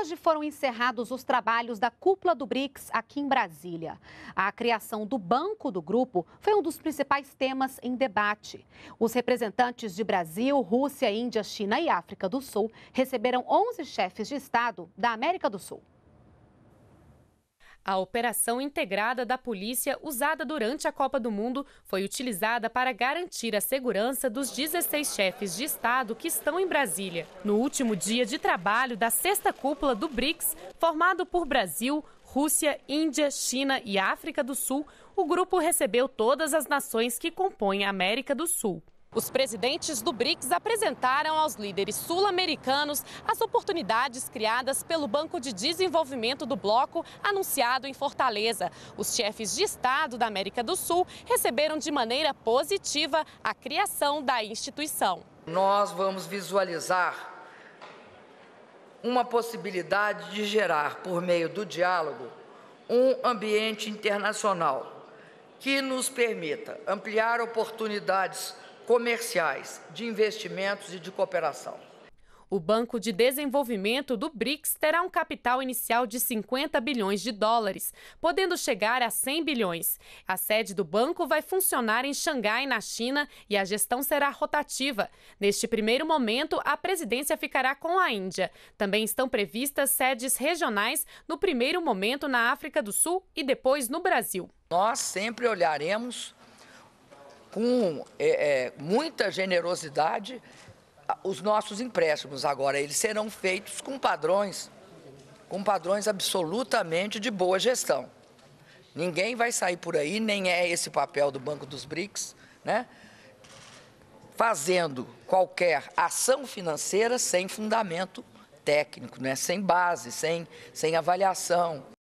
Hoje foram encerrados os trabalhos da cúpula do BRICS aqui em Brasília. A criação do banco do grupo foi um dos principais temas em debate. Os representantes de Brasil, Rússia, Índia, China e África do Sul receberam 11 chefes de Estado da América do Sul. A operação integrada da polícia usada durante a Copa do Mundo foi utilizada para garantir a segurança dos 16 chefes de Estado que estão em Brasília. No último dia de trabalho da sexta cúpula do BRICS, formado por Brasil, Rússia, Índia, China e África do Sul, o grupo recebeu todas as nações que compõem a América do Sul. Os presidentes do BRICS apresentaram aos líderes sul-americanos as oportunidades criadas pelo Banco de Desenvolvimento do Bloco, anunciado em Fortaleza. Os chefes de Estado da América do Sul receberam de maneira positiva a criação da instituição. Nós vamos visualizar uma possibilidade de gerar, por meio do diálogo, um ambiente internacional que nos permita ampliar oportunidades comerciais, de investimentos e de cooperação. O Banco de Desenvolvimento do BRICS terá um capital inicial de 50 bilhões de dólares, podendo chegar a 100 bilhões. A sede do banco vai funcionar em Xangai, na China, e a gestão será rotativa. Neste primeiro momento, a presidência ficará com a Índia. Também estão previstas sedes regionais, no primeiro momento na África do Sul e depois no Brasil. Nós sempre olharemos com é, é, muita generosidade os nossos empréstimos. Agora, eles serão feitos com padrões, com padrões absolutamente de boa gestão. Ninguém vai sair por aí, nem é esse papel do Banco dos BRICS, né? fazendo qualquer ação financeira sem fundamento técnico, né? sem base, sem, sem avaliação.